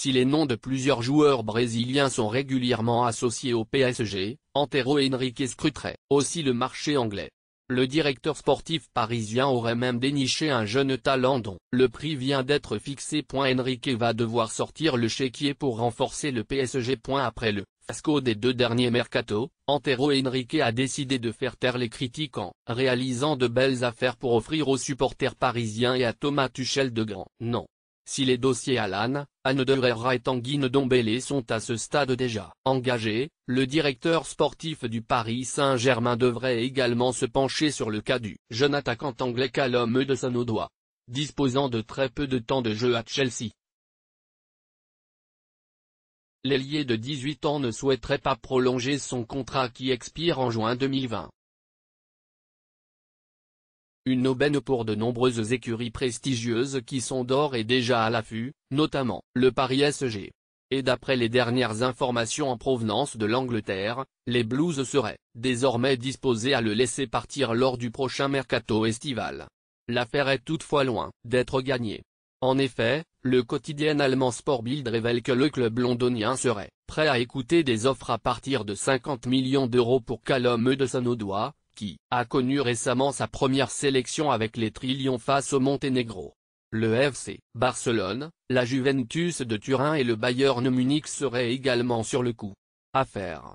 Si les noms de plusieurs joueurs brésiliens sont régulièrement associés au PSG, Antero Henrique scruterait aussi le marché anglais. Le directeur sportif parisien aurait même déniché un jeune talent dont le prix vient d'être fixé. Enrique va devoir sortir le chéquier pour renforcer le PSG. Après le Fasco des deux derniers mercato, Antero Henrique a décidé de faire taire les critiques en réalisant de belles affaires pour offrir aux supporters parisiens et à Thomas Tuchel de grands noms. Si les dossiers Alan, Anne de et Tanguy Ndombele sont à ce stade déjà engagés, le directeur sportif du Paris Saint-Germain devrait également se pencher sur le cas du jeune attaquant anglais Callum de Odoi, disposant de très peu de temps de jeu à Chelsea. L'ailier de 18 ans ne souhaiterait pas prolonger son contrat qui expire en juin 2020. Une aubaine pour de nombreuses écuries prestigieuses qui sont d'or et déjà à l'affût, notamment le Paris SG. Et d'après les dernières informations en provenance de l'Angleterre, les Blues seraient désormais disposés à le laisser partir lors du prochain mercato estival. L'affaire est toutefois loin d'être gagnée. En effet, le quotidien allemand Sportbild révèle que le club londonien serait prêt à écouter des offres à partir de 50 millions d'euros pour Callum Hudson-Odoi, qui a connu récemment sa première sélection avec les Trillions face au Monténégro. Le FC Barcelone, la Juventus de Turin et le Bayern Munich seraient également sur le coup. Affaire